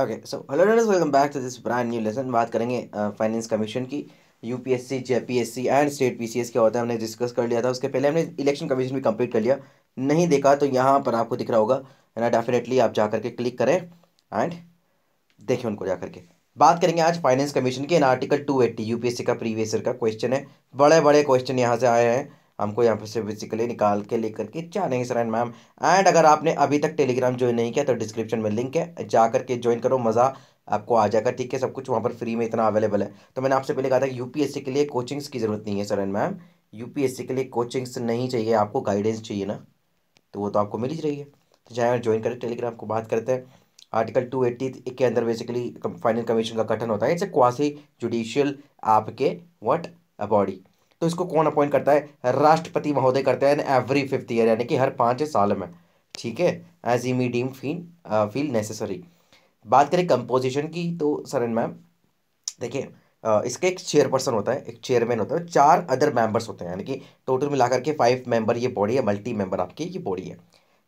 Okay so hello friends welcome back to this brand new lesson बात करेंगे finance uh, commission की UPSC JPSC and state PCS क्या होता है हमने डिस्कस कर लिया था उसके पहले हमने इलेक्शन कमीशन भी कंप्लीट कर लिया नहीं देखा तो यहाँ पर आपको दिख रहा होगा है ना डेफिनेटली आप जा करके क्लिक करें एंड देखें उनको जा करके बात करेंगे आज फाइनेंस कमीशन की एन आर्टिकल टू एट्टी का प्रीवियस ईयर का क्वेश्चन है बड़े बड़े क्वेश्चन यहाँ से आए हैं हमको यहाँ पर से बेसिकली निकाल के लेकर के जानेंगे सर एंड मैम एंड अगर आपने अभी तक टेलीग्राम ज्वाइन नहीं किया तो डिस्क्रिप्शन में लिंक है जा करके ज्वाइन करो मज़ा आपको आ जाएगा ठीक है सब कुछ वहाँ पर फ्री में इतना अवेलेबल है तो मैंने आपसे पहले कहा था यूपीएससी के लिए कोचिंग्स की ज़रूरत नहीं है सर एंड मैम यूपीएससी के लिए कोचिंग्स नहीं चाहिए आपको गाइडेंस चाहिए ना तो वो तो आपको मिल ही रही है तो चाहे ज्वाइन करें टेलीग्राम को बात करते हैं आर्टिकल टू एट्टी के अंदर बेसिकली फाइनल कमीशन का गठन होता है इट्स ए क्वासी जुडिशियल आपके वट अ बॉडी तो इसको कौन अपॉइंट करता है राष्ट्रपति महोदय करते हैं एवरी फिफ्थ ईयर यानी कि हर पाँच साल में ठीक है एज ई मीडियम फीन फील नेसेसरी बात करें कंपोजिशन की तो सरन मैम देखिए uh, इसके एक चेयरपर्सन होता है एक चेयरमैन होता है चार अदर मेंबर्स होते हैं यानी कि टोटल मिलाकर के फाइव मेंबर ये बॉडी है मल्टी मेंबर आपकी ये बॉडी है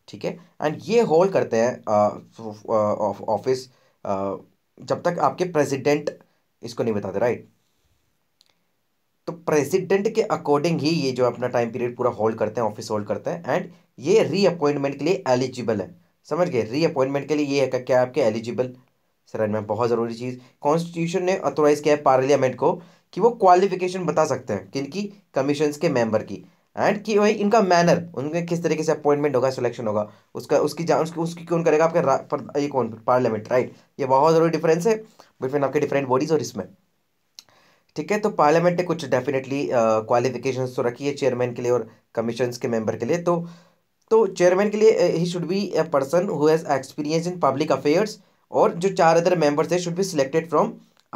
ठीक है एंड ये होल्ड करते हैं ऑफिस uh, uh, जब तक आपके प्रेसिडेंट इसको नहीं बताते राइट तो प्रेसिडेंट के अकॉर्डिंग ही ये जो अपना टाइम पीरियड पूरा होल्ड करते हैं ऑफिस होल्ड करते हैं एंड ये रीअपॉइंटमेंट के लिए एलिजिबल है समझ गए रीअपॉइंटमेंट के लिए ये है क्या आपके एलिजिबल सर में बहुत ज़रूरी चीज़ कॉन्स्टिट्यूशन ने अथोराइज़ किया है पार्लियामेंट को कि वो क्वालिफिकेशन बता सकते हैं किन की कमीशन के मेंबर की एंड कि भाई इनका मैनर उनके किस तरीके से अपॉइंटमेंट होगा सिलेक्शन होगा उसका उसकी जान उसकी उसकी कौन करेगा आपके पर, ये कौन पार्लियामेंट राइट ये बहुत ज़रूरी डिफरेंस है बिटवीन आपके डिफरेंट बॉडीज़ और इसमें ठीक है तो पार्लियामेंट ने कुछ डेफिनेटली क्वालिफिकेशन तो रखी है चेयरमैन के लिए और कमीशन के मेंबर के लिए तो तो चेयरमैन के लिए he should be a person who has experience in public affairs और जो चार अदर मेंबर्स है should be selected from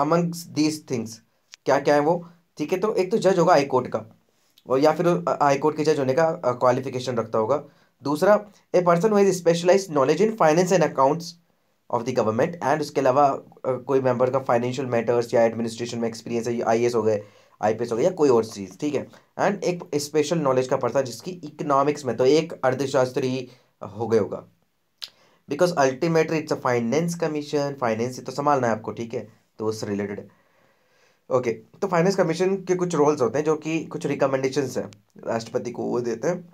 amongst these things क्या क्या है वो ठीक है तो एक तो जज होगा हाई कोर्ट का और या फिर हाई कोर्ट के जज होने का क्वालिफिकेशन रखता होगा दूसरा a person who has specialise knowledge in finance and accounts of the government and उसके अलावा कोई मेंबर का फाइनेंशियल मैटर्स या एडमिनिस्ट्रेशन में एक्सपीरियंस है आई हो गए आई हो गया कोई और चीज़ ठीक है एंड एक स्पेशल नॉलेज का पड़ता है जिसकी इकोनॉमिक्स में तो एक अर्थशास्त्री हो गए होगा because ultimately it's a finance commission finance ही तो संभालना है आपको ठीक है तो उससे रिलेटेड ओके okay, तो फाइनेंस कमीशन के कुछ रोल्स होते हैं जो कि कुछ रिकमेंडेशंस हैं राष्ट्रपति को वो देते हैं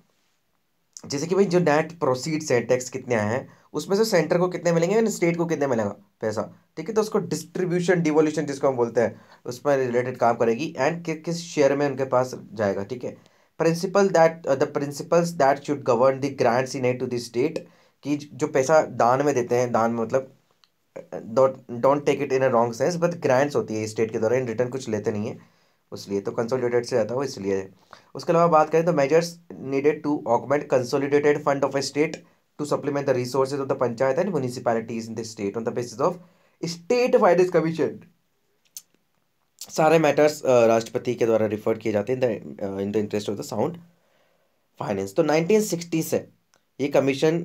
जैसे कि भाई जो नेट प्रोसीड्स है टैक्स कितने आए हैं उसमें से सेंटर को कितने मिलेंगे यानी स्टेट को कितने मिलेगा पैसा ठीक है तो उसको डिस्ट्रीब्यूशन डिवोल्यूशन जिसको हम बोलते हैं उस पर रिलेटेड काम करेगी एंड कि, किस शेयर में उनके पास जाएगा ठीक है principle that the principles that should govern the grants into the state कि जो पैसा दान में देते हैं दान में मतलब don't take it in a wrong sense but grants होती है स्टेट के द्वारा इन रिटर्न कुछ लेते नहीं है उसलिए तो कंसोलिडेटेड से ज़्यादा हो इसलिए उसके अलावा बात करें तो measures needed to augment consolidated fund of a state to supplement the resource of the panchayat and municipalities in the state on the basis of state finance commission सारे मैटर्स राष्ट्रपति के द्वारा रिफर किए जाते हैं in the interest of the sound finance तो nineteen sixty से ये commission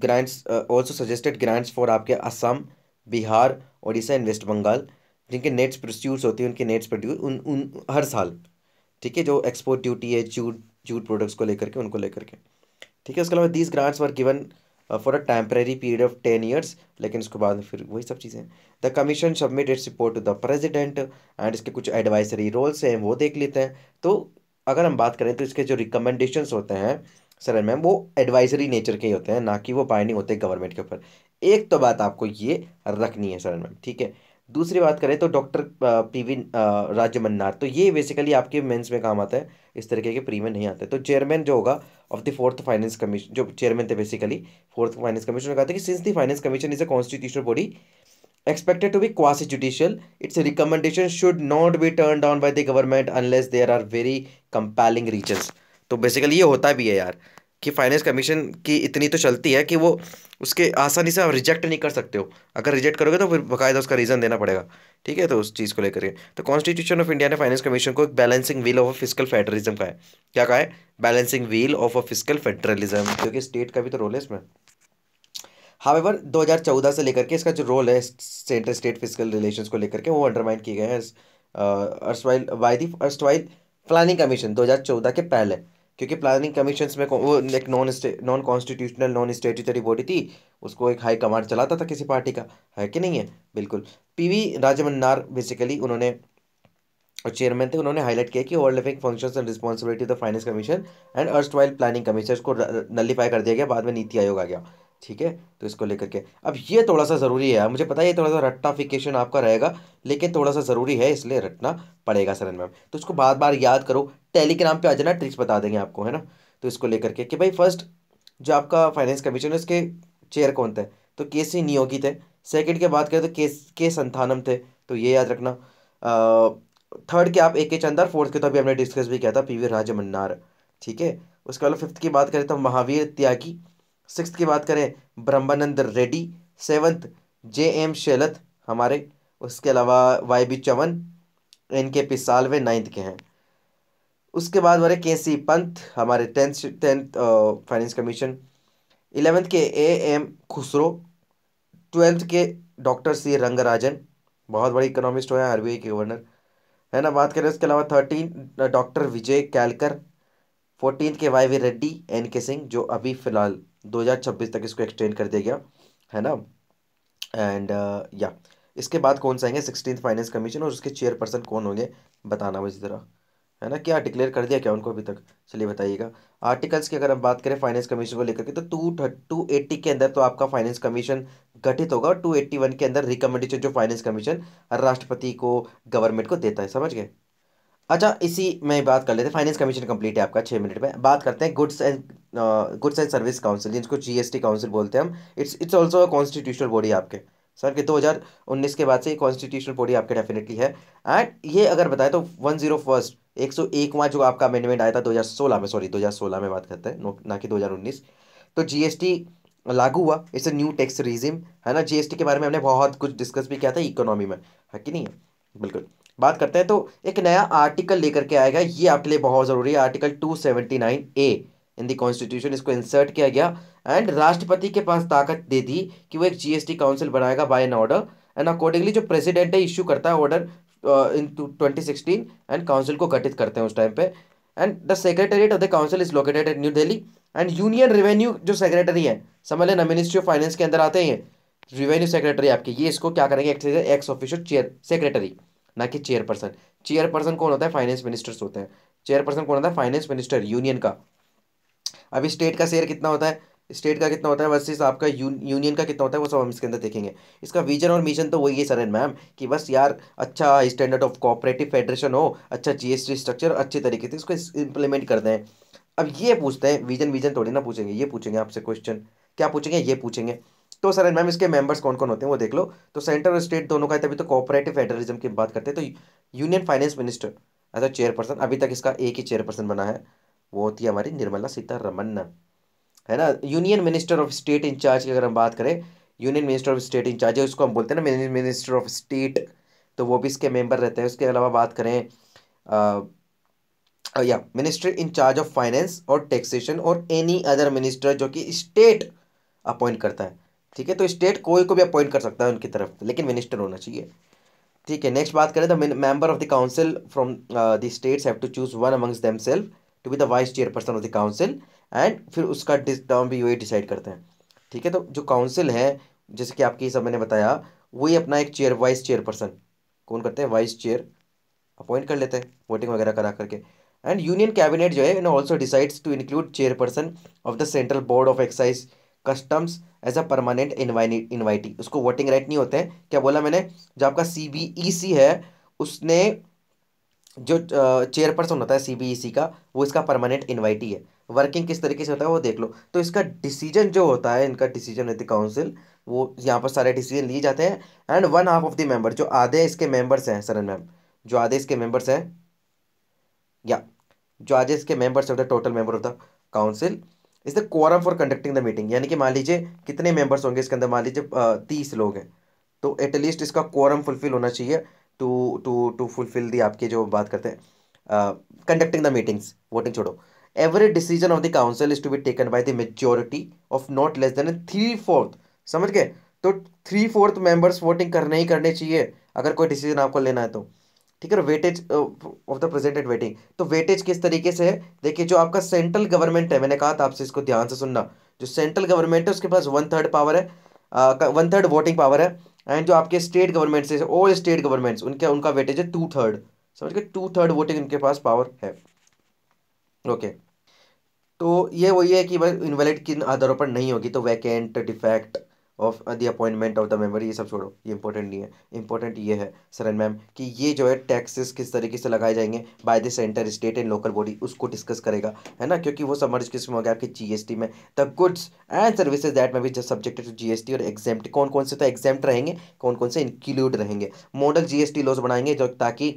grants also suggested grants for आपके असम बिहार ओडिशा एंड वेस्ट बंगाल जिनके नेट्स प्रोड्यूस होती हैं उनके नेट्स प्रोड्यूस उन उन हर साल ठीक है जो एक्सपोर्ट ड्यूटी है जूट जूट प्रोडक्ट्स को लेकर के उनको लेकर के ठीक है उसके अलावा these grants were given for a temporary period of ten years लेकिन उसके बाद फिर वही सब चीज़ें the commission submit its report to the president and इसके कुछ एडवाइजरी रोल्स हैं वो देख लेते हैं तो अगर हम बात करें तो इसके जो रिकमेंडेशन होते हैं सर मैम वो एडवाइजरी नेचर के ही होते हैं ना कि वो बाइंडिंग होते हैं गवर्नमेंट के ऊपर एक तो बात आपको ये रखनी है सर मैम ठीक है दूसरी बात करें तो डॉक्टर पी वी राज्य मन्नार तो ये बेसिकली आपके मेंस में काम आता है इस तरीके के प्री में नहीं आते तो चेयरमैन जो होगा of the fourth finance commission जो चेयरमैन थे बेसिकली फोर्थ फाइनेंस कमीशन कहा था कि since the finance commission is a constitutional body expected to be quasi judicial its recommendation should not be turn down by the government unless there are very compelling reason तो basically ये होता भी है यार कि फाइनेंस कमीशन की इतनी तो चलती है कि वो उसके आसानी से आप रिजेक्ट नहीं कर सकते हो अगर रिजेक्ट करोगे तो फिर बाकायदा उसका रीज़न देना पड़ेगा ठीक है तो उस चीज़ को लेकर के तो कॉन्स्टिट्यूशन ऑफ इंडिया ने फाइनेंस कमीशन को एक balancing wheel of a physical federalism कहा है क्या कहा है balancing wheel of a physical federalism क्योंकि स्टेट का भी तो रोल है इसमें हावेवर 2014 से लेकर के इसका जो रोल है सेंट्रल स्टेट फिजिकल रिलेशन को लेकर के वो अंडरमाइन किए गए हैं erstwhile why the erstwhile planning commission 2014 के पहले क्योंकि प्लानिंग कमीशन में वो एक non non constitutional non statutory body थी उसको एक हाई कमांड चलाता था किसी पार्टी का है कि नहीं है बिल्कुल पीवी राजमन्नार बेसिकली उन्होंने और चेयरमैन थे उन्होंने हाईलाइट किया कि over living function and responsibility of the finance commission and erstwhile planning commission को नलीफाई कर दिया गया बाद में नीति आयोग आ गया ठीक है तो इसको लेकर के अब ये थोड़ा सा ज़रूरी है मुझे पता है ये थोड़ा सा रटनाफिकेशन आपका रहेगा लेकिन थोड़ा सा ज़रूरी है इसलिए रटना पड़ेगा सरन मैम तो इसको बार बार याद करो टेलीग्राम पे आ जाना ट्रिक्स बता देंगे आपको है ना तो इसको लेकर के कि भाई फर्स्ट जो आपका फाइनेंस कमीशन है उसके चेयर कौन थे तो के सी नियोगी थे सेकेंड के बात करें तो के के संथानम थे तो ये याद रखना थर्ड के आप ए के चंदर फोर्थ के तो अभी हमने डिस्कस भी किया था पी वी राजमन्नार ठीक है उसके बाद फिफ्थ की बात करें तो महावीर त्यागी सिक्स की बात करें Brahmananda Reddy seventh J M Shelat हमारे उसके अलावा Y B Chavan N K P Salve ninth के हैं उसके बाद हमारे के सी पंत हमारे tenth tenth finance commission eleventh के ए एम खुसरो ट्वेल्थ के डॉक्टर सी रंगराजन बहुत बड़े इकोनॉमिस्ट हुए हैं आर के गवर्नर है ना बात करें उसके अलावा thirteen doctor Vijay Kelkar fourteen के Y V Reddy N K Singh जो अभी फ़िलहाल 2026 तक इसको एक्सटेंड कर दिया गया है ना एंड या uh, yeah. इसके बाद कौन सा आएंगे सिक्सटीन फाइनेंस कमीशन और उसके चेयरपर्सन कौन होंगे बताना मुझे ज़रा है ना क्या डिक्लेयर कर दिया क्या उनको अभी तक चलिए बताइएगा आर्टिकल्स की अगर हम बात करें फाइनेंस कमीशन को लेकर के तो टू टू एट्टी के अंदर तो आपका फाइनेंस कमीशन गठित होगा और टू एट्टी वन के अंदर रिकमेंडेशन जो फाइनेंस कमीशन राष्ट्रपति को गवर्नमेंट को देता है समझ गए अच्छा इसी में बात कर लेते हैं फाइनेंस कमीशन कंप्लीट है आपका छः मिनट में बात करते हैं goods and goods and service council जिसको जीएसटी काउंसिल बोलते हैं हम it's it's also a constitutional body आपके सर के 2019 के बाद से कॉन्स्टिट्यूशनल बॉडी आपके डेफिनेटली है एंड ये अगर बताएं तो वन जीरो फर्स्ट एक सौ एकवां जो आपका अमेंडमेंट आया था सोलह में सॉरी सोलह में बात करते हैं ना कि उन्नीस तो टी लागू हुआ it's a new tax regime है ना टी के बारे में हमने बहुत कुछ डिस्कस भी किया था इकोनॉमी में है कि नहीं बिल्कुल बात करते हैं तो एक नया आर्टिकल लेकर के आएगा ये आपके लिए बहुत ज़रूरी है article nine A in the constitution इसको इंसर्ट किया गया एंड राष्ट्रपति के पास ताकत दे दी कि वो एक जीएसटी काउंसिल बनाएगा by an order and accordingly जो प्रेसिडेंट है इश्यू करता है order in twenty sixteen and council को गठित करते हैं उस टाइम पे and the secretariat of the council is located New Delhi and union revenue जो सेक्रेटरी है समझ लेना मिनिस्ट्री ऑफ फाइनेंस के अंदर आते हैं रेवेन्यू सेक्रेटरी आपके ये इसको क्या करेंगे एक्स ऑफिशियल चेयर सेक्रेटरी ना कि चेयरपर्सन चेयरपर्सन कौन होता है फाइनेंस मिनिस्टर्स होते हैं चेयरपर्सन कौन होता है फाइनेंस मिनिस्टर यूनियन का अभी स्टेट का शेयर कितना होता है स्टेट का कितना होता है वर्सेस आपका यूनियन का कितना होता है वो सब हम इसके अंदर देखेंगे इसका विजन और मिशन तो वही है सर एंड मैम कि बस यार अच्छा स्टैंडर्ड ऑफ कोऑपरेटिव फेडरेशन हो अच्छा जीएसटी स्ट्रक्चर अच्छे तरीके से इसको इंप्लीमेंट कर दें अब ये पूछते हैं विजन विजन थोड़ी ना पूछेंगे ये पूछेंगे आपसे क्वेश्चन क्या पूछेंगे ये पूछेंगे तो सर मैम इसके मेंबर्स कौन कौन होते हैं वो देख लो तो सेंटर और स्टेट दोनों का है तभी तो कोऑपरेटिव फेडरलिज्म की बात करते हैं तो union finance minister as a chairperson अभी तक इसका एक ही चेयरपर्सन बना है वो होती है हमारी निर्मला सीतारमन है ना union minister of state incharge की अगर हम बात करें union minister of state incharge है उसको हम बोलते हैं ना मिनिस्टर ऑफ स्टेट तो वो भी इसके मेंबर रहते हैं उसके अलावा बात करें या मिनिस्टर इंचार्ज ऑफ फाइनेंस और टैक्सेशन और एनी अदर मिनिस्टर जो कि स्टेट अपॉइंट करता है ठीक है तो स्टेट कोई को भी अपॉइंट कर सकता है उनकी तरफ लेकिन मिनिस्टर होना चाहिए ठीक है नेक्स्ट बात करें तो member of the council from the states have to choose one amongst themselves to be the vice chairperson of the council and फिर उसका टर्म भी वही डिसाइड करते हैं ठीक है तो जो काउंसिल है जैसे कि आपके सब मैंने बताया वही अपना एक चेयर वाइस चेयरपर्सन कौन करते हैं वाइस चेयर अपॉइंट कर लेते हैं वोटिंग वगैरह करा करके एंड यूनियन कैबिनेट जो है also decides to include chairperson of the central board of excise customs as a permanent invitee उसको वोटिंग राइट नहीं होते हैं क्या बोला मैंने जो आपका सी बी ई सी है उसने जो चेयरपर्सन होता है सी बी ई सी का वो इसका परमानेंट इन्वाइटी है वर्किंग किस तरीके से होता है वो देख लो तो इसका डिसीजन जो होता है इनका डिसीजन होती है काउंसिल वो यहाँ पर सारे डिसीजन लिए जाते हैं and one half of the member जो आधे इसके मेंबर्स हैं सरन मैम जो आधे इसके मेंबर्स हैं या जो आधे इसके मेंबर्स होते हैं total member of the council is the quorum for conducting the meeting यानी कि मान लीजिए कितने मेंबर्स होंगे इसके अंदर मान लीजिए तीस लोग हैं तो एटलीस्ट इसका कोरम फुलफिल होना चाहिए to to to fulfil the आपकी जो बात करते हैं कंडक्टिंग द मीटिंग्स वोटिंग छोड़ो every decision of the council is to be taken by the majority of not less than three fourth समझ गए तो थ्री फोर्थ मेंबर्स वोटिंग करने ही करने चाहिए अगर कोई डिसीजन आपको लेना है तो ठीक है weightage of the presented weighting तो वेटेज किस तरीके से है देखिए जो आपका सेंट्रल गवर्नमेंट है मैंने कहा था आपसे इसको ध्यान से सुनना जो सेंट्रल गवर्नमेंट है उसके पास वन थर्ड पावर है वन थर्ड वोटिंग पावर है एंड जो आपके स्टेट गवर्नमेंट से ऑल स्टेट गवर्नमेंट्स उनके उनका वेटेज है टू थर्ड समझ के टू थर्ड वोटिंग उनके पास पावर है ओके okay. तो ये वही है कि भाई इनवैलिड किन आधारों पर नहीं होगी तो vacant defect of the appointment of the member ये सब छोड़ो ये इंपॉर्टेंट नहीं है इंपॉर्टेंट ये है सर एंड मैम कि ये जो है टैक्सेस किस तरीके से लगाए जाएंगे by the center state and local body उसको डिस्कस करेगा है ना क्योंकि वो समर्ज किस्म हो गया आपके जीएसटी में the goods and services that में भी सब्जेक्टेड टू टी और एग्जाम कौन कौन से तो एग्जाम रहेंगे कौन कौन से इंक्लूड रहेंगे मॉडल टी लॉज बनाएंगे जो ताकि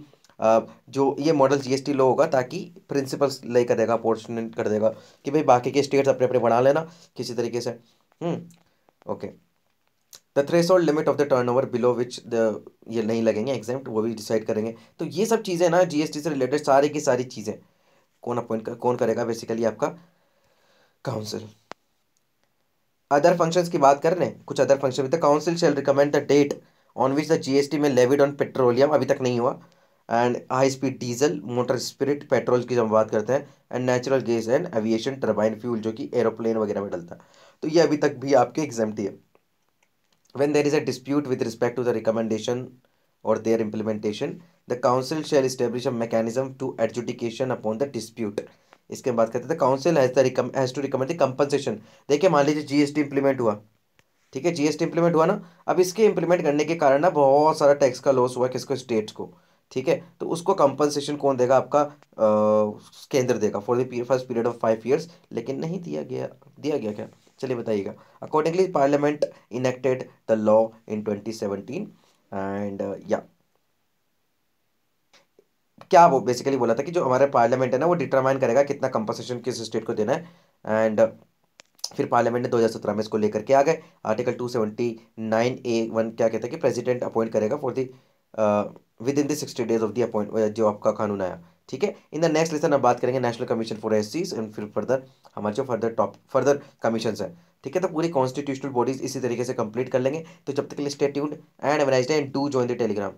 जो ये मॉडल जीएसटी लो होगा ताकि प्रिंसिपल्स ले कर देगा पोर्शन कर देगा कि भाई बाकी के स्टेट्स अपने अपने बना लेना किसी तरीके से okay hmm, okay. The threshold limit of the turnover below which the ये नहीं लगेंगे एग्जाम वो भी डिसाइड करेंगे तो ये सब चीज़ें ना जीएसटी से रिलेटेड सारी की सारी चीज़ें कौन अपॉइंट कर, कौन करेगा बेसिकली आपका काउंसिल अदर फंक्शंस की बात कर रहे हैं कुछ other function the council shall recommend the date on which the GST में लेविड ऑन पेट्रोलियम अभी तक नहीं हुआ and high speed diesel motor spirit petrol की जब हम बात करते हैं and natural gas and aviation turbine fuel जो कि एरोप्लेन वगैरह में डलता है तो ये अभी तक भी आपके एग्जाम है when there is a dispute with respect to the recommendation or their implementation the council shall establish a mechanism to adjudication upon the dispute इसके बाद कहते हैं the council has has to recommend the compensation देखिए मान लीजिए GST implement हुआ ठीक है जीएसटी इंप्लीमेंट हुआ ना अब इसके इंप्लीमेंट करने के कारण ना बहुत सारा टैक्स का लॉस हुआ किसको स्टेट को ठीक है तो उसको कंपनसेशन कौन देगा आपका आ, केंद्र देगा for the first period of five years लेकिन नहीं दिया गया दिया गया क्या चलिए बताइएगा accordingly parliament enacted the law in 2017 and या क्या वो बेसिकली बोला था कि जो हमारे पार्लियामेंट है ना वो डिटरमाइन करेगा कितना कंपनसेशन किस स्टेट को देना है एंड uh, फिर पार्लियामेंट ने 2017 में इसको लेकर के आ गए आर्टिकल 279 ए वन क्या कहता है कि प्रेसिडेंट अपॉइंट करेगा for the within the sixty days of the appoint जो आपका कानून आया ठीक है इन द नेक्स्ट लेसन हम बात करेंगे national commission for S and फिर फर्दर हमारे जो फर्दर टॉप फर्दर कमीशन है ठीक है तो पूरी कॉन्स्टिट्यूशनल बॉडीज इसी तरीके से कंप्लीट कर लेंगे तो जब तक के लिए स्टेट्यूड एंड एवराइज and do join the Telegram